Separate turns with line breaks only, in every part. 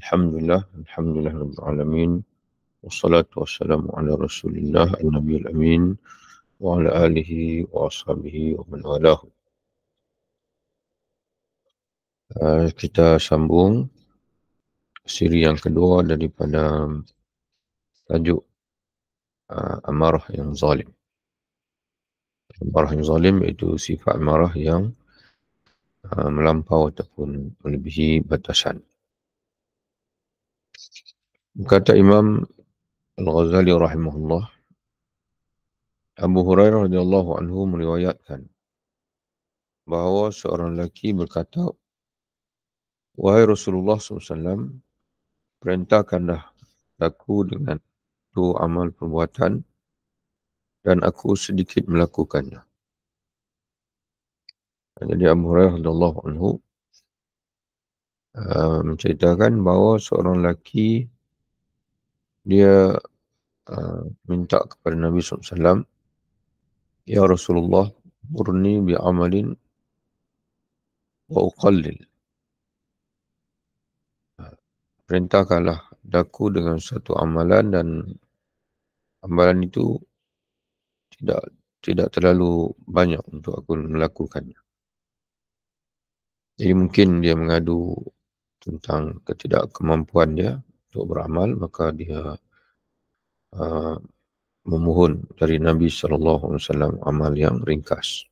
الحمد لله الحمد لله رب العالمين والصلاة والسلام على رسول الله النبي الأمين وعلى آله وأصحابه ومن والاه kita sambung siri yang kedua daripada tajuk uh, amarah yang zalim. Amarah yang zalim itu sifat amarah yang uh, melampau ataupun melebihi batasan. Kata Imam Al-Ghazali rahimahullah Abu Hurairah radhiyallahu anhu meriwayatkan bahawa seorang lelaki berkata Wahai Rasulullah SAW perintahkanlah aku dengan tu amal perbuatan dan aku sedikit melakukannya. Jadi Abu Hurairah radhiyallahu anhu uh, menceritakan bahawa seorang lelaki dia uh, minta kepada Nabi SAW Ya Rasulullah murni bi amalin wa uqallil uh, perintahkanlah daku dengan satu amalan dan amalan itu tidak tidak terlalu banyak untuk aku melakukannya jadi mungkin dia mengadu tentang ketidakkemampuan dia untuk beramal maka dia uh, memohon dari Nabi sallallahu alaihi wasallam amal yang ringkas.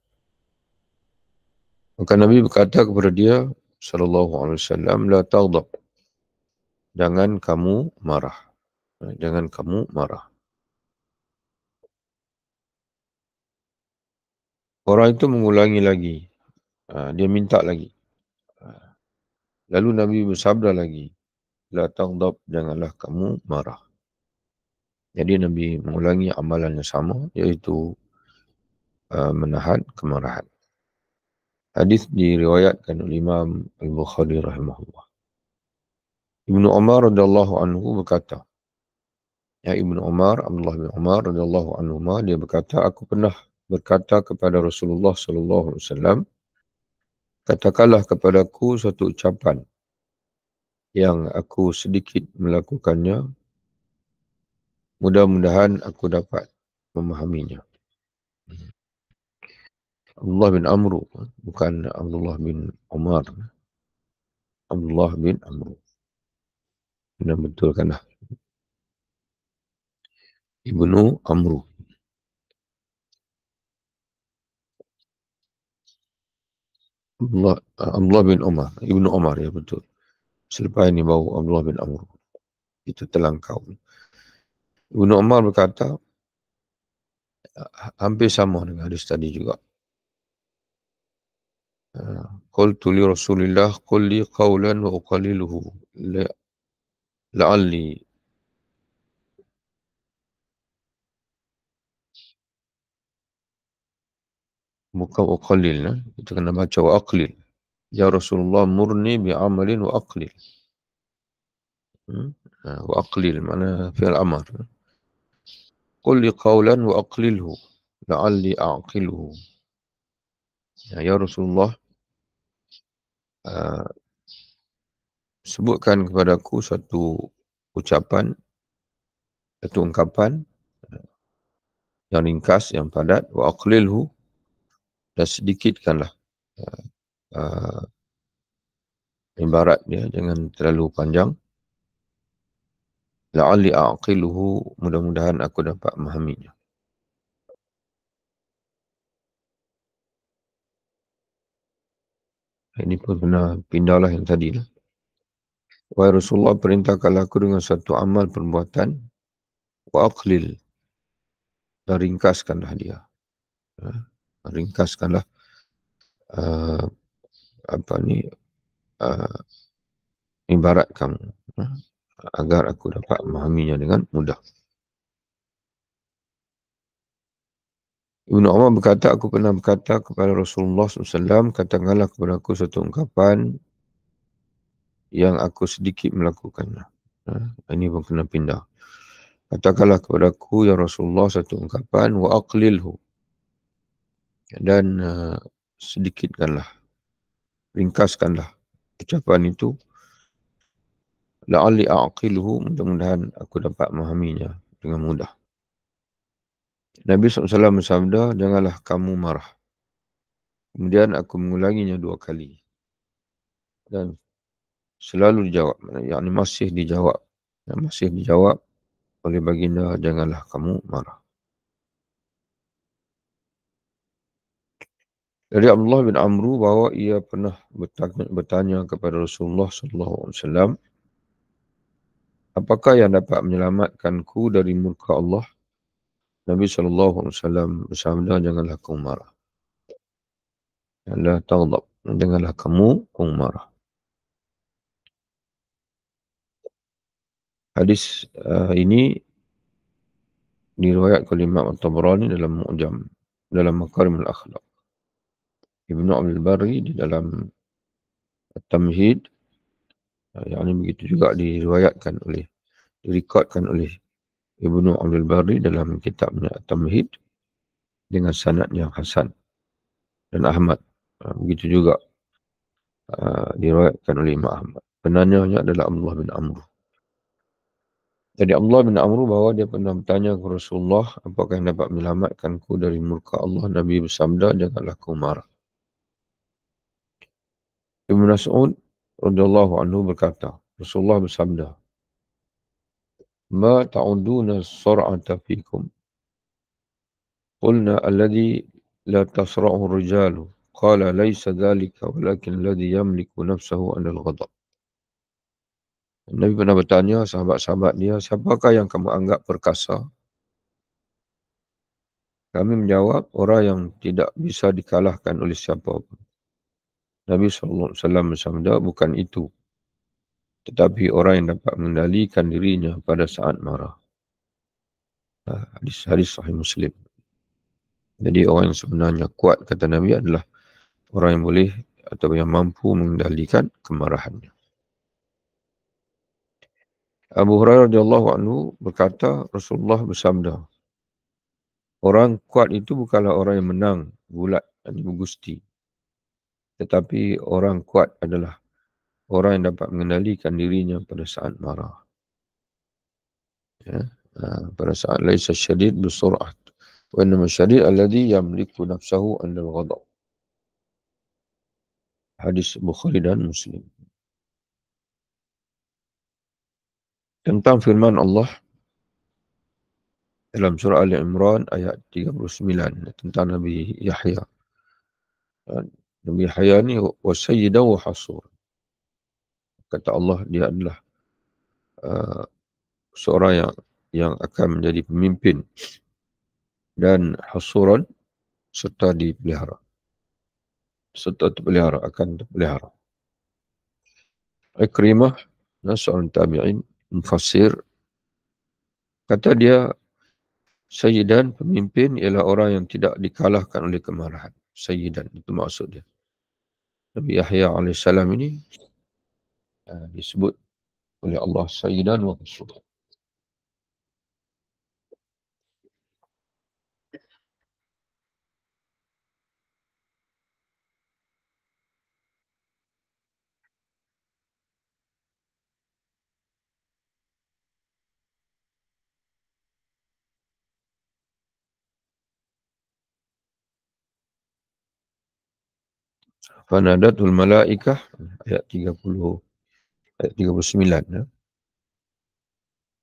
Maka Nabi berkata kepada dia sallallahu alaihi wasallam la taghdab. Jangan kamu marah. Jangan kamu marah. Orang itu mengulangi lagi. Uh, dia minta lagi. Uh, lalu Nabi bersabda lagi, La taghdab janganlah kamu marah. Jadi Nabi mengulangi amalan yang sama iaitu uh, menahan kemarahan. Hadis diriwayatkan oleh Imam Al-Bukhari rahimahullah. Ibnu Umar radhiyallahu anhu berkata, Ya Ibnu Umar, Abdullah bin Umar radhiyallahu anhu dia berkata, aku pernah berkata kepada Rasulullah sallallahu alaihi wasallam, katakanlah kepadaku satu ucapan yang aku sedikit melakukannya, mudah-mudahan aku dapat memahaminya. Abdullah bin Amru, bukan Abdullah bin Omar. Abdullah bin Amru. Benar betul kan lah. Ibnu Amru. Abdullah, Abdullah bin Omar. Ibnu Omar ya betul. Selepas ini bau Abdullah bin Amr. Itu terlangkau. Ibn Umar berkata, ha-, hampir sama dengan hadis tadi juga. Ha, qul tu li Rasulillah qul li qawlan wa uqaliluhu la'alli Bukan uqalil, nah? itu kena baca wa aqlil. Ya Rasulullah murni bi amalin wa aqlil. Hmm? Ha, wa aqlil mana fi'il amar. Qul li qawlan wa aqlilhu la'alli a'qiluhu. Ya, ya Rasulullah uh, sebutkan kepadaku satu ucapan satu ungkapan ha, yang ringkas, yang padat wa aqlilhu dan sedikitkanlah uh, uh, ah, ibarat dia jangan terlalu panjang la'alli aqiluhu mudah-mudahan aku dapat memahaminya ini pun kena pindahlah yang tadi lah wa rasulullah perintahkan aku dengan satu amal perbuatan wa aqlil dan ringkaskanlah dia ha, ringkaskanlah ah, apa ni uh, ah, ibarat kamu ah, agar aku dapat memahaminya dengan mudah. Ibnu Umar berkata, aku pernah berkata kepada Rasulullah SAW, katakanlah kepada aku satu ungkapan yang aku sedikit melakukannya. Ha? Ah, ini pun kena pindah. Katakanlah kepada aku, Ya Rasulullah, satu ungkapan, wa aqlilhu. Dan uh, sedikitkanlah ringkaskanlah ucapan itu Laali aqiluhu mudah-mudahan aku dapat memahaminya dengan mudah Nabi SAW bersabda janganlah kamu marah kemudian aku mengulanginya dua kali dan selalu dijawab yakni masih dijawab dan masih dijawab oleh baginda janganlah kamu marah dari Abdullah bin Amru bahawa ia pernah bertanya kepada Rasulullah sallallahu alaihi wasallam apakah yang dapat menyelamatkanku dari murka Allah Nabi sallallahu alaihi wasallam bersabda janganlah kau marah janganlah taghdab janganlah kamu kau marah Hadis uh, ini diriwayatkan oleh Imam At-Tabarani dalam Mu'jam dalam Makarimul Akhlaq Ibnu Abdul Bari di dalam Tamhid ah, yang ini begitu juga diriwayatkan oleh direkodkan oleh Ibnu Abdul Bari dalam kitabnya Tamhid dengan sanad yang hasan dan Ahmad ah, begitu juga uh, diriwayatkan oleh Imam Ahmad penanyanya adalah Abdullah bin Amr jadi Abdullah bin Amru bahawa dia pernah bertanya ke Rasulullah apakah yang dapat menyelamatkanku dari murka Allah Nabi bersabda janganlah kau marah Ibn Mas'ud radhiyallahu anhu berkata, Rasulullah bersabda, "Ma ta'unduna sur'ata fikum?" Qulna alladhi la tasra'u rijalu. Qala laysa dhalika walakin alladhi yamliku nafsahu an al-ghadab. Nabi pernah bertanya sahabat-sahabat dia, siapakah yang kamu anggap perkasa? Kami menjawab, orang yang tidak bisa dikalahkan oleh siapa pun. Nabi saw. bersabda bukan itu. Tetapi orang yang dapat mengendalikan dirinya pada saat marah. Ha, hadis hadis sahih Muslim. Jadi orang yang sebenarnya kuat kata Nabi adalah orang yang boleh atau yang mampu mengendalikan kemarahannya. Abu Hurairah radhiyallahu anhu berkata Rasulullah bersabda Orang kuat itu bukanlah orang yang menang gulat yang gusti tetapi orang kuat adalah orang yang dapat mengendalikan dirinya pada saat marah. Ya. Ha, pada saat lain sesyadid bersurat. Wa innama syadid alladhi yamliku nafsahu andal ghadab. Hadis Bukhari dan Muslim. Tentang firman Allah dalam surah Al-Imran ayat 39 tentang Nabi Yahya. Nabi Hayani ni wasayyidan wa hasur. Kata Allah dia adalah uh, seorang yang yang akan menjadi pemimpin dan hasuran serta dipelihara. Serta terpelihara, akan dipelihara. Ikrimah, seorang tabi'in, mufassir, kata dia, Sayyidan, pemimpin ialah orang yang tidak dikalahkan oleh kemarahan sayyidan itu maksud dia Nabi Yahya alaihissalam ini uh, disebut oleh Allah sayyidan wa rasulun Fanadatul Malaikah ayat 30 ayat 39 ya.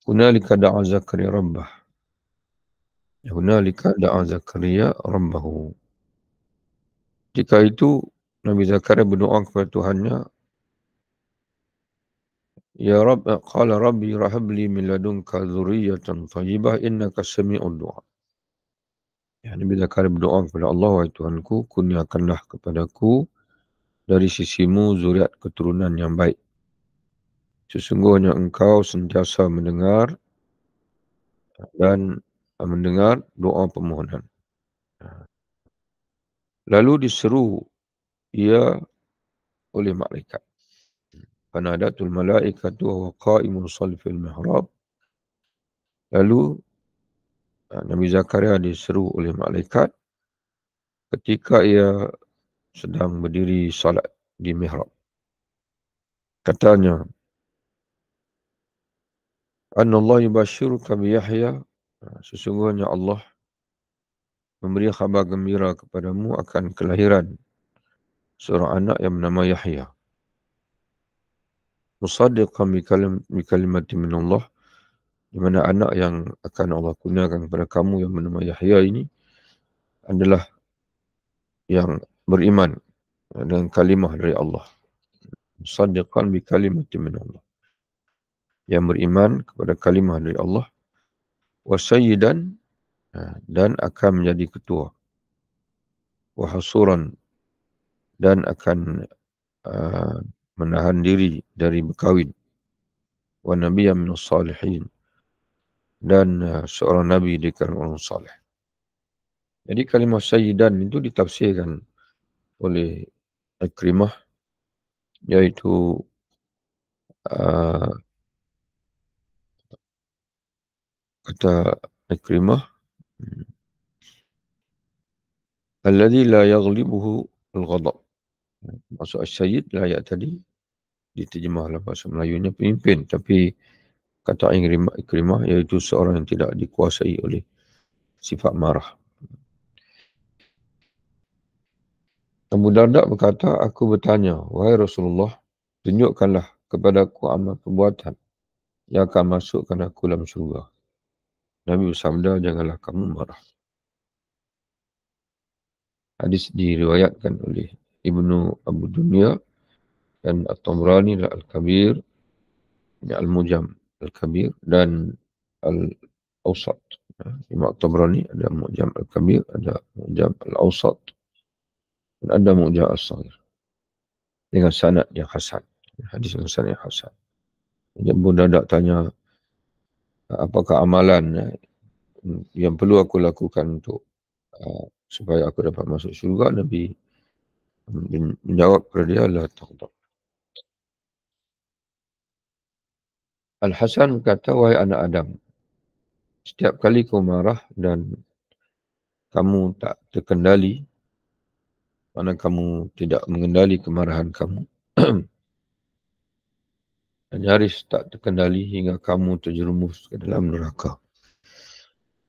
Hunalika da'a Zakaria Rabbah. Hunalika da'a Zakaria Rabbahu. Jika itu Nabi Zakaria berdoa kepada Tuhannya Ya Rabb, qala Rabbi rahab li min ladunka dhurriyatan thayyibah innaka sami'ul du'a. Ya Nabi Zakaria berdoa kepada Allah wahai Tuhanku kurniakanlah kepadaku dari sisimu zuriat keturunan yang baik. Sesungguhnya engkau sentiasa mendengar dan mendengar doa permohonan. Lalu diseru ia oleh malaikat. Fanadatul malaikatu wa qaimun salli fil mihrab. Lalu Nabi Zakaria diseru oleh malaikat ketika ia sedang berdiri salat di mihrab. Katanya, An Nallah yubashiruka bi Yahya, ha, sesungguhnya Allah memberi khabar gembira kepadamu akan kelahiran seorang anak yang bernama Yahya. Musaddiqan bi kalim, kalimati min Allah, di mana anak yang akan Allah kurniakan kepada kamu yang bernama Yahya ini adalah yang beriman dengan kalimah dari Allah. Sadiqan bi kalimati min Allah. Yang beriman kepada kalimah dari Allah. Wasayidan ha, dan akan menjadi ketua. Wahasuran dan akan uh, menahan diri dari berkahwin. Wa nabiya min salihin dan uh, seorang nabi dikatakan orang salih. Jadi kalimah sayyidan itu ditafsirkan oleh Ikrimah iaitu uh, kata Ikrimah hmm, alladhi la yaghlibuhu al-ghadab maksud as-sayyid lah ayat tadi diterjemah dalam bahasa Melayunya pemimpin tapi kata Ikrimah, Ikrimah iaitu seorang yang tidak dikuasai oleh sifat marah Abu Darda berkata, aku bertanya, Wahai Rasulullah, tunjukkanlah kepada aku amal perbuatan yang akan masukkan aku dalam syurga. Nabi bersabda, janganlah kamu marah. Hadis diriwayatkan oleh Ibnu Abu Dunya dan At-Tamrani dan Al-Kabir, Al-Mujam Al-Kabir dan Al-Awsat. Imam At-Tamrani ada Mujam Al-Kabir, ada Mujam Al-Awsat. Al-Adamu Ja'al Sahir. Dengan sanat yang hasan. Hadis yang sanat yang hasan. Yang bunda nak tanya, apakah amalan eh, yang perlu aku lakukan untuk uh, supaya aku dapat masuk syurga, Nabi um, menjawab kepada dia, Allah Ta'ala. Al-Hasan kata, wahai anak Adam, setiap kali kau marah dan kamu tak terkendali, mana kamu tidak mengendali kemarahan kamu dan nyaris tak terkendali hingga kamu terjerumus ke dalam neraka.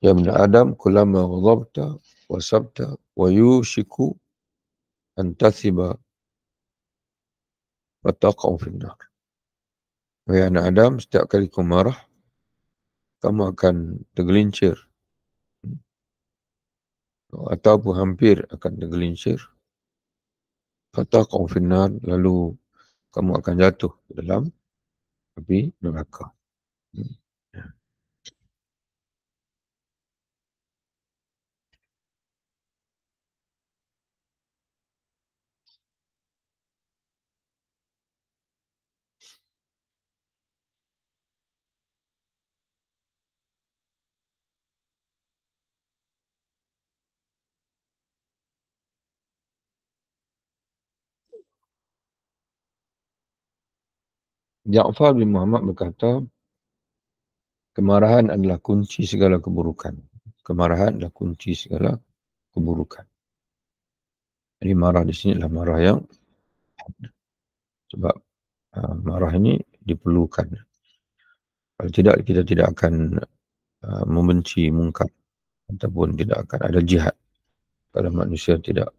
Ya bin Adam, kulama ghadabta wasabta wa yushiku antathiba tathiba wa taqaw fi Ya bin Adam, setiap kali kau marah, kamu akan tergelincir hmm? atau hampir akan tergelincir Fatah Qawfinar lalu kamu akan jatuh ke dalam api neraka. Hmm. Ja'far bin Muhammad berkata, kemarahan adalah kunci segala keburukan. Kemarahan adalah kunci segala keburukan. Jadi marah di sini adalah marah yang sebab uh, marah ini diperlukan. Kalau tidak, kita tidak akan uh, membenci mungkap ataupun tidak akan ada jihad kalau manusia tidak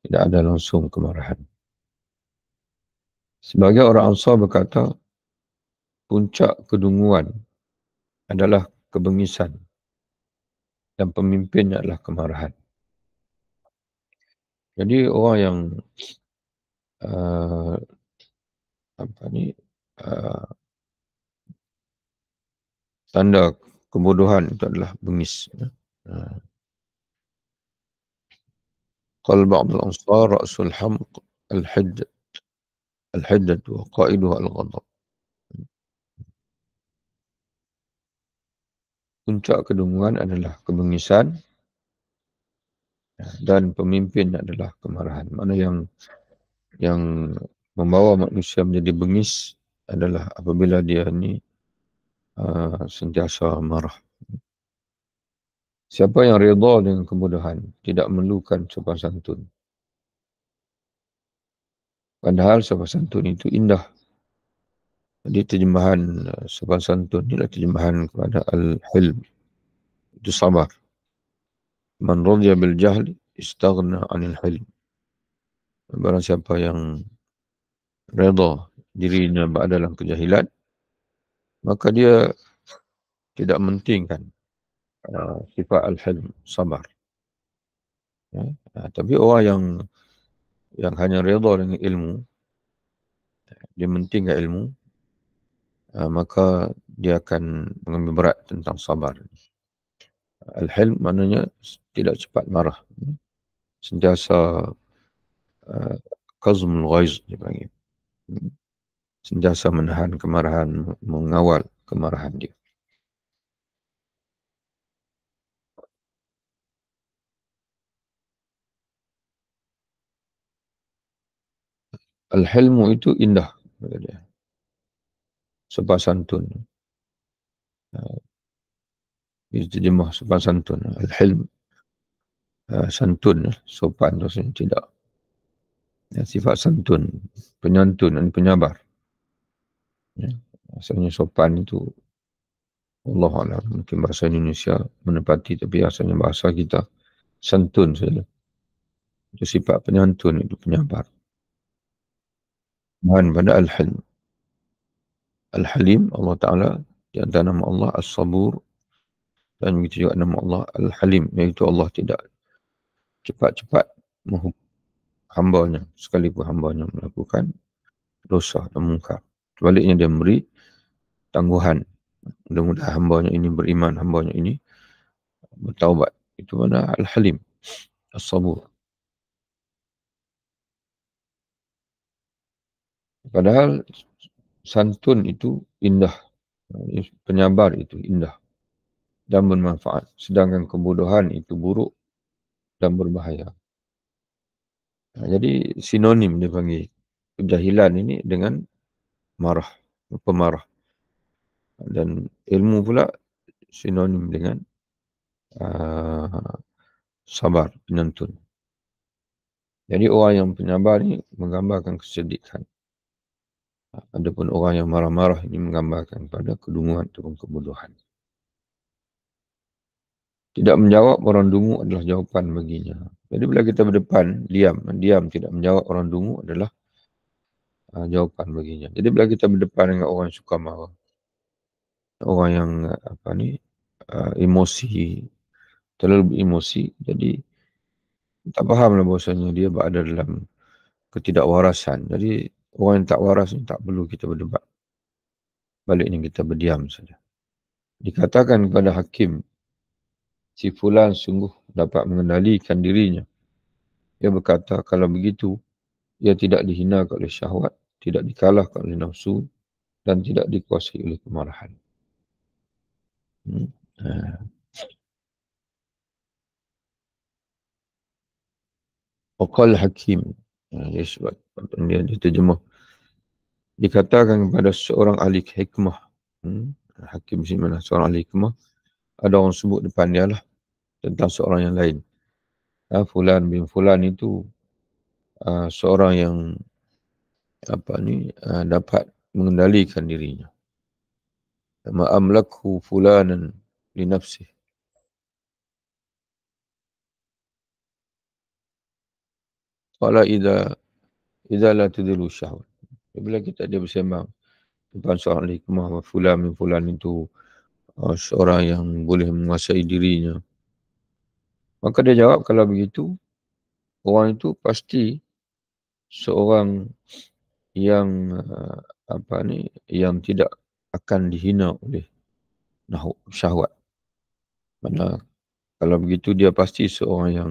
tidak ada langsung kemarahan. Sebagai orang Ansar berkata, puncak kedunguan adalah kebengisan dan pemimpinnya adalah kemarahan. Jadi orang yang uh, apa ni uh, tanda kebodohan itu adalah bengis. Eh. Qal ba'd al-ansar rasul hamq al-hajj al-hiddat wa qa'iduha al-ghadab. Puncak kedunguan adalah kebengisan dan pemimpin adalah kemarahan. Mana yang yang membawa manusia menjadi bengis adalah apabila dia ni uh, sentiasa marah. Siapa yang redha dengan kemudahan, tidak memerlukan sopan santun, Padahal sopan santun itu indah. Jadi terjemahan eh, sopan santun ialah terjemahan kepada al-hilm. Itu sabar. Man radiyah bil jahli istaghna anil hilm. Barang siapa yang reda dirinya berada dalam kejahilan, maka dia tidak mentingkan uh, eh, sifat al-hilm, sabar. Ya? Uh, tapi orang yang yang hanya redha dengan ilmu dia mentingkan ilmu uh, maka dia akan mengambil berat tentang sabar al-hilm maknanya tidak cepat marah sentiasa ah, qazmul uh, ghaiz dia panggil sentiasa menahan kemarahan mengawal kemarahan dia Al-hilmu itu indah. Sebab santun. Ha. Ijtijimah sopan santun. Al-hilm. Uh, santun. Sopan itu Tidak. Ya, sifat santun. Penyantun dan penyabar. Ya. Asalnya sopan itu. Allah Allah. Mungkin bahasa Indonesia menepati. Tapi asalnya bahasa kita. Santun saja. Itu sifat penyantun itu penyabar. Mohon pada Al-Halim. Al-Halim Allah Ta'ala di antara nama Allah As-Sabur dan begitu juga nama Allah Al-Halim iaitu Allah tidak cepat-cepat menghukum hambanya sekalipun hambanya melakukan dosa dan mungkar. Sebaliknya dia memberi tangguhan. Mudah-mudahan hambanya ini beriman, hambanya ini bertaubat. Itu mana Al-Halim As-Sabur. Padahal santun itu indah. Penyabar itu indah dan bermanfaat. Sedangkan kebodohan itu buruk dan berbahaya. Jadi sinonim dia panggil kejahilan ini dengan marah, pemarah. Dan ilmu pula sinonim dengan uh, sabar, penyantun. Jadi orang yang penyabar ini menggambarkan kesedihan. Adapun orang yang marah-marah ini menggambarkan pada kedunguan ataupun kebodohan. Tidak menjawab orang dungu adalah jawapan baginya. Jadi bila kita berdepan, diam. Diam tidak menjawab orang dungu adalah uh, jawapan baginya. Jadi bila kita berdepan dengan orang yang suka marah, orang yang apa ni uh, emosi, terlalu emosi, jadi tak fahamlah bahasanya dia berada dalam ketidakwarasan. Jadi orang yang tak waras ni tak perlu kita berdebat. Balik Baliknya kita berdiam saja. Dikatakan kepada hakim, si fulan sungguh dapat mengendalikan dirinya. Ia berkata, kalau begitu, ia tidak dihina oleh syahwat, tidak dikalahkan oleh nafsu, dan tidak dikuasai oleh kemarahan. Hmm. Eh. Hakim, Ha, Ini sebab dia terjemah. Dikatakan kepada seorang ahli hikmah. Hmm, Hakim si mana? Lah, seorang ahli hikmah. Ada orang sebut depan dia lah. Tentang seorang yang lain. Ha, fulan bin Fulan itu ha, seorang yang apa ni dapat mengendalikan dirinya. Ma'amlaku fulanan li nafsih. Qala idha Idha la tudilu syahwat Bila kita dia bersembang Tuhan seorang hikmah Fulan min fulan itu uh, Seorang yang boleh menguasai dirinya Maka dia jawab kalau begitu Orang itu pasti Seorang Yang uh, Apa ni Yang tidak akan dihina oleh nahu syahwat. Mana kalau begitu dia pasti seorang yang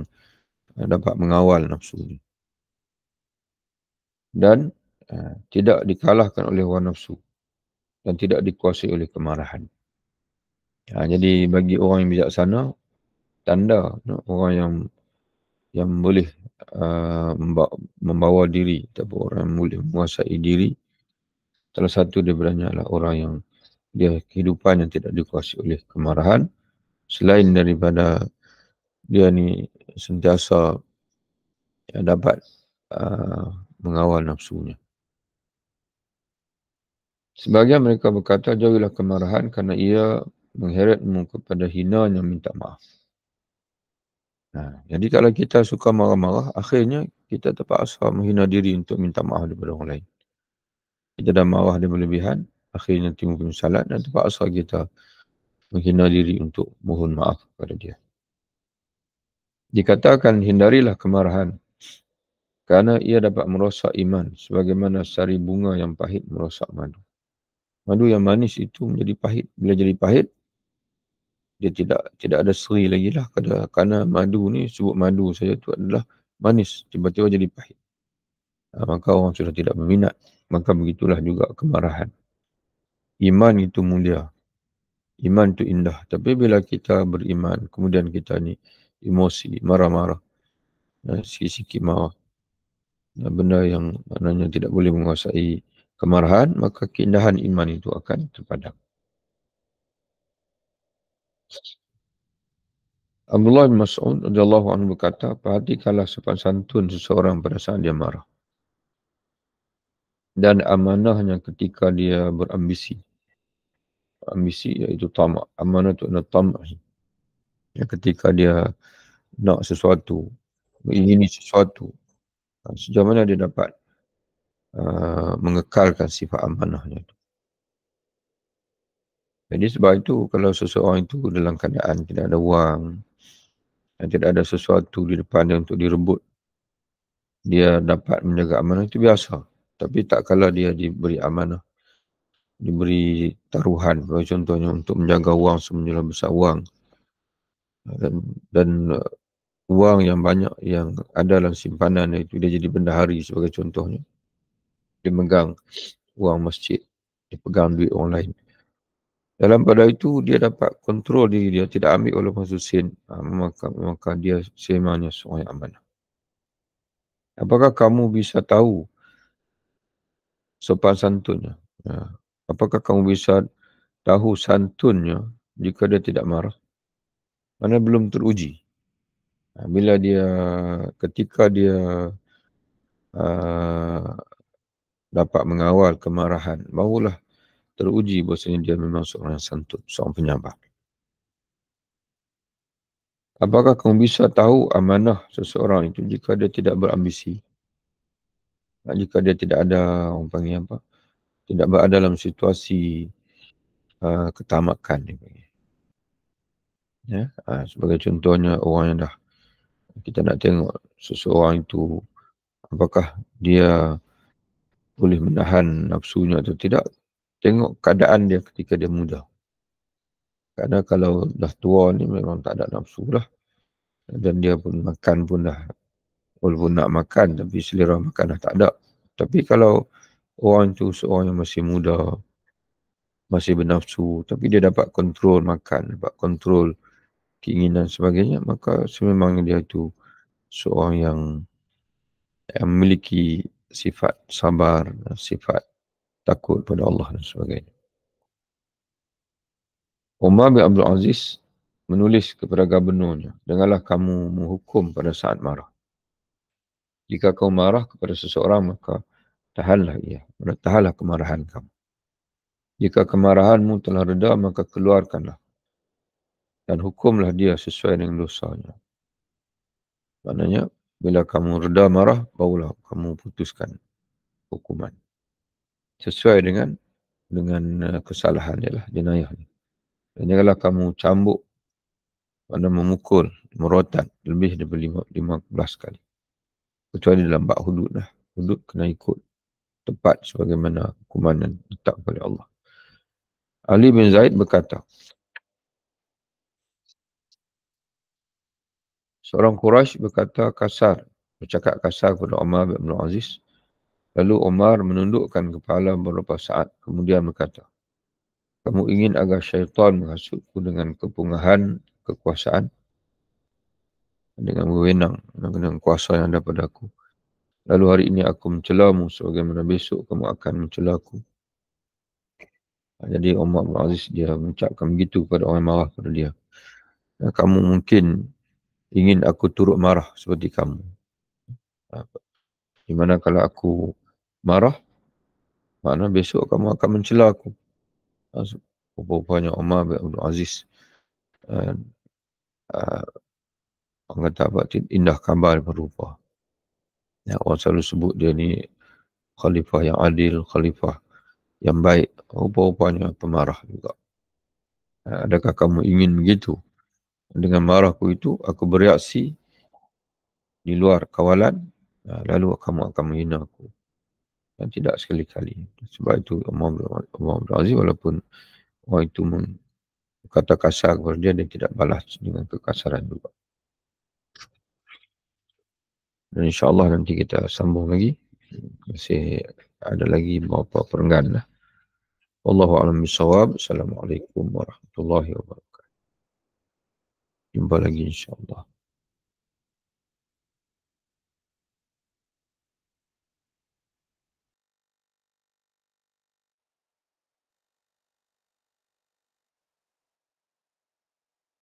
uh, dapat mengawal nafsu ini dan uh, tidak dikalahkan oleh hawa nafsu dan tidak dikuasai oleh kemarahan. Ha, jadi bagi orang yang bijaksana tanda no, orang yang yang boleh uh, membawa, diri atau orang yang boleh menguasai diri salah satu daripadanya adalah orang yang dia kehidupan yang tidak dikuasai oleh kemarahan selain daripada dia ni sentiasa ya, dapat uh, mengawal nafsunya. Sebagian mereka berkata, jauhilah kemarahan kerana ia mengheretmu kepada hina yang minta maaf. Nah, jadi kalau kita suka marah-marah, akhirnya kita terpaksa menghina diri untuk minta maaf daripada orang lain. Kita dah marah dia berlebihan, akhirnya timbul penyesalan dan terpaksa kita menghina diri untuk mohon maaf kepada dia. Dikatakan hindarilah kemarahan kerana ia dapat merosak iman sebagaimana sari bunga yang pahit merosak madu. Madu yang manis itu menjadi pahit. Bila jadi pahit, dia tidak tidak ada seri lagi lah. Kerana madu ni, sebut madu saja itu adalah manis. Tiba-tiba jadi pahit. Ha, maka orang sudah tidak berminat. Maka begitulah juga kemarahan. Iman itu mulia. Iman itu indah. Tapi bila kita beriman, kemudian kita ni emosi, marah-marah. Sikit-sikit marah benda yang maknanya tidak boleh menguasai kemarahan maka keindahan iman itu akan terpadam Abdullah bin Mas'ud radhiyallahu anhu berkata perhatikanlah sopan santun seseorang pada saat dia marah dan amanahnya ketika dia berambisi ambisi iaitu tamak amanah itu adalah tamak ya, ketika dia nak sesuatu ingini sesuatu Ha, sejauh mana dia dapat uh, mengekalkan sifat amanahnya itu. Jadi sebab itu kalau seseorang itu dalam keadaan tidak ada wang dan tidak ada sesuatu di depan dia untuk direbut dia dapat menjaga amanah itu biasa. Tapi tak kalau dia diberi amanah diberi taruhan contohnya untuk menjaga wang semenjala besar wang dan, dan Uang yang banyak yang ada dalam simpanan dia itu dia jadi benda hari sebagai contohnya dia megang wang masjid dia pegang duit orang lain dalam pada itu dia dapat kontrol diri dia tidak ambil oleh Masusin ah, maka maka dia semanya seorang yang amanah apakah kamu bisa tahu sopan santunnya ah, apakah kamu bisa tahu santunnya jika dia tidak marah mana belum teruji Ah, bila dia ketika dia uh, dapat mengawal kemarahan barulah teruji bahasanya dia memang seorang yang santun seorang penyabar apakah kamu bisa tahu amanah seseorang itu jika dia tidak berambisi jika dia tidak ada orang panggil apa tidak berada dalam situasi uh, ketamakan ya uh, sebagai contohnya orang yang dah kita nak tengok seseorang itu apakah dia boleh menahan nafsunya atau tidak tengok keadaan dia ketika dia muda kerana kalau dah tua ni memang tak ada nafsu lah dan dia pun makan pun dah walaupun nak makan tapi selera makan dah tak ada tapi kalau orang itu seorang yang masih muda masih bernafsu tapi dia dapat kontrol makan dapat kontrol keinginan sebagainya maka sememangnya dia itu seorang yang memiliki sifat sabar sifat takut pada Allah dan sebagainya Umar bin Abdul Aziz menulis kepada gubernurnya dengarlah kamu menghukum pada saat marah jika kau marah kepada seseorang maka tahanlah ia tahanlah kemarahan kamu jika kemarahanmu telah reda maka keluarkanlah dan hukumlah dia sesuai dengan dosanya. Maknanya, bila kamu reda marah, barulah kamu putuskan hukuman. Sesuai dengan dengan uh, kesalahan dia lah, jenayah ni. Dan janganlah kamu cambuk pada memukul, merotan lebih daripada 15 kali. Kecuali dalam bak hudud lah. Hudud kena ikut tepat sebagaimana hukuman yang ditetapkan oleh Allah. Ali bin Zaid berkata, Seorang Quraisy berkata kasar, bercakap kasar kepada Umar bin Aziz. Lalu Omar menundukkan kepala beberapa saat, kemudian berkata, kamu ingin agar syaitan menghasutku dengan kepungahan, kekuasaan, dengan wewenang, dengan kuasa yang ada padaku. Lalu hari ini aku mencelamu, sebagaimana besok kamu akan mencelaku. Jadi Omar bin Aziz dia mengucapkan begitu kepada orang yang marah pada dia. Kamu mungkin ingin aku turut marah seperti kamu. Ha, di mana kalau aku marah, mana besok kamu akan mencela aku. Ha, rupa-rupanya Umar bin Abdul Aziz. Ha, orang kata apa, indah kabar berupa. Ya, orang selalu sebut dia ni khalifah yang adil, khalifah yang baik. Rupa-rupanya pemarah juga. Adakah kamu ingin begitu? dengan marahku itu aku bereaksi di luar kawalan ya, lalu kamu akan menghina aku dan tidak sekali-kali sebab itu Umar bin Aziz walaupun orang itu kata kasar kepada dia dan tidak balas dengan kekasaran juga dan insyaAllah nanti kita sambung lagi masih ada lagi beberapa perenggan lah Wallahu'alam bisawab Assalamualaikum warahmatullahi wabarakatuh gün böyle inşallah.